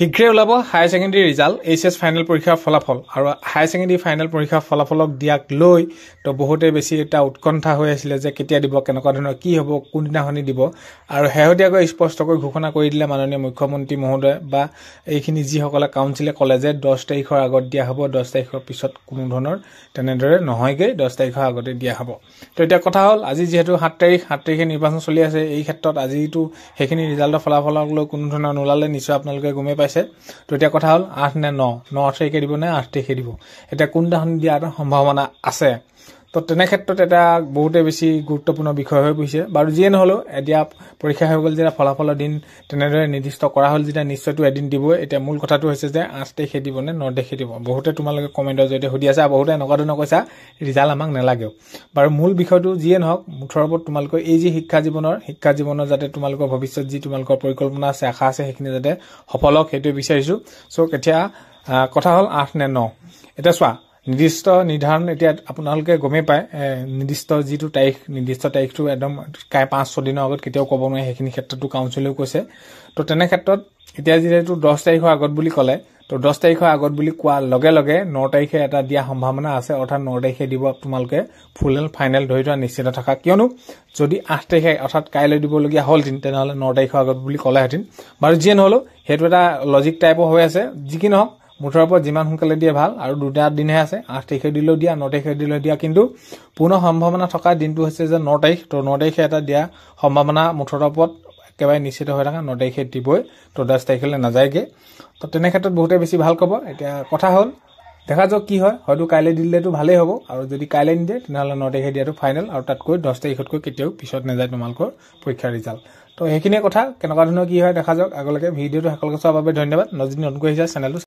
শীঘ্ৰে ওলাব higher secondary result H S final পৰীক্ষাৰ ফলাফল আৰু হায়াৰ ছেকেণ্ডেৰী ফাইনেল পৰীক্ষাৰ ফলাফলক দিয়াক লৈ তো বহুতে বেছি এটা উৎকণ্ঠা হৈ আছিলে যে কেতিয়া দিব কেনেকুৱা ধৰণৰ কি হ'ব কোনদিনাখনি দিব আৰু শেহতীয়াকৈ স্পষ্টকৈ ঘোষণা কৰি দিলে মাননীয় মুখ্যমন্ত্ৰী মহোদয়ে বা এইখিনি যিসকলে কাউন্সিলে ক'লে যে দহ তাৰিখৰ আগত দিয়া হ'ব দহ তাৰিখৰ পিছত কোনো ধৰণৰ তেনেদৰে নহয়গৈ দহ তাৰিখৰ আগতে দিয়া হ'ব তো এতিয়া কথা হ'ল আজি যিহেতু সাত তাৰিখ সাত তাৰিখে নিৰ্বাচন চলি আছে এই ক্ষেত্ৰত আজিতো সেইখিনি ৰিজাল্টৰ ফলাফলক লৈ কোনো ধৰণৰ নোলালে নিশ্চয় আপোনালোকে গমেই পাইছে আছে তো এতিয়া কথা হ'ল আঠ নে ন ন তাৰিখে দিব নে আঠ তাৰিখে দিব এতিয়া কোন কোনদিনাখন দিয়াৰ সম্ভাৱনা আছে তো তেনে ক্ষেত্ৰত এটা বহুতে বেছি গুৰুত্বপূৰ্ণ বিষয় হৈ পৰিছে বাৰু যিয়ে নহ'লেও এতিয়া পৰীক্ষা হৈ গ'ল যেতিয়া ফলাফলৰ দিন তেনেদৰে নিৰ্দিষ্ট কৰা হ'ল যেতিয়া নিশ্চয়টো এদিন দিবই এতিয়া মূল কথাটো হৈছে যে আঠ তাৰিখে দিবনে ন তাৰিখে দিব বহুতে তোমালোকে কমেণ্টৰ জৰিয়তে সুধি আছে আৰু বহুতে এনেকুৱা ধৰণৰ কৈছা ৰিজাল্ট আমাক নালাগেও বাৰু মূল বিষয়টো যিয়ে নহওক মুঠৰ ওপৰত তোমালোকৰ এই যি শিক্ষা জীৱনৰ শিক্ষা জীৱনৰ যাতে তোমালোকৰ ভৱিষ্যত যি তোমালোকৰ পৰিকল্পনা আছে আশা আছে সেইখিনি যাতে সফল হওক সেইটোৱে বিচাৰিছোঁ চ' এতিয়া কথা হ'ল আঠ নে ন এতিয়া চোৱা নিৰ্দিষ্ট নিৰ্ধাৰণ এতিয়া আপোনালোকে গমেই পায় নিৰ্দিষ্ট যিটো তাৰিখ নিৰ্দিষ্ট তাৰিখটো একদম কাই পাঁচ ছদিনৰ আগত কেতিয়াও ক'ব নোৱাৰে সেইখিনি ক্ষেত্ৰতো কাউঞ্চিলেও কৈছে তো তেনে ক্ষেত্ৰত এতিয়া যিহেতু দহ তাৰিখৰ আগত বুলি ক'লে তো দহ তাৰিখৰ আগত বুলি কোৱাৰ লগে লগে ন তাৰিখে এটা দিয়া সম্ভাৱনা আছে অৰ্থাৎ ন তাৰিখে দিব তোমালোকে ফুল এণ্ড ফাইনেল ধৰি থোৱা নিশ্চিত থকা কিয়নো যদি আঠ তাৰিখে অৰ্থাৎ কাইলৈ দিবলগীয়া হ'লহেঁতেন তেনেহ'লে ন তাৰিখৰ আগত বুলি ক'লেহেঁতেন বাৰু যিয়ে নহ'লেও সেইটো এটা লজিক টাইপৰ হৈ আছে যি কি নহওক মুঠৰ ওপৰত যিমান সোনকালে দিয়ে ভাল আৰু দুটা দিনহে আছে আঠ তাৰিখে দিলেও দিয়া ন তাৰিখে দিলেও দিয়া কিন্তু পূৰ্ণ সম্ভাৱনা থকা দিনটো হৈছে যে ন তাৰিখ তো ন তাৰিখে এটা দিয়া সম্ভাৱনা মুঠৰ ওপৰত একেবাৰে নিশ্চিত হৈ থাকে ন তাৰিখে দিবই তো দহ তাৰিখলৈ নাযায়গৈ তো তেনে ক্ষেত্ৰত বহুতে বেছি ভাল ক'ব এতিয়া কথা হ'ল দেখা যাওক কি হয় হয়তো কাইলৈ দিলেতো ভালেই হ'ব আৰু যদি কাইলৈ নিদিয়ে তেনেহ'লে ন তাৰিখে দিয়াটো ফাইনেল আৰু তাতকৈ দহ তাৰিখতকৈ কেতিয়াও পিছত নাযায় তোমালোকৰ পৰীক্ষাৰ ৰিজাল্ট ত' সেইখিনিয়ে কথা কেনেকুৱা ধৰণৰ কি হয় দেখা যাওক আগলৈকে ভিডিঅ'টো শেষলৈকে চোৱাৰ বাবে ধন্যবাদ নজিদ নতুনকৈ আহিছে চেনেলটো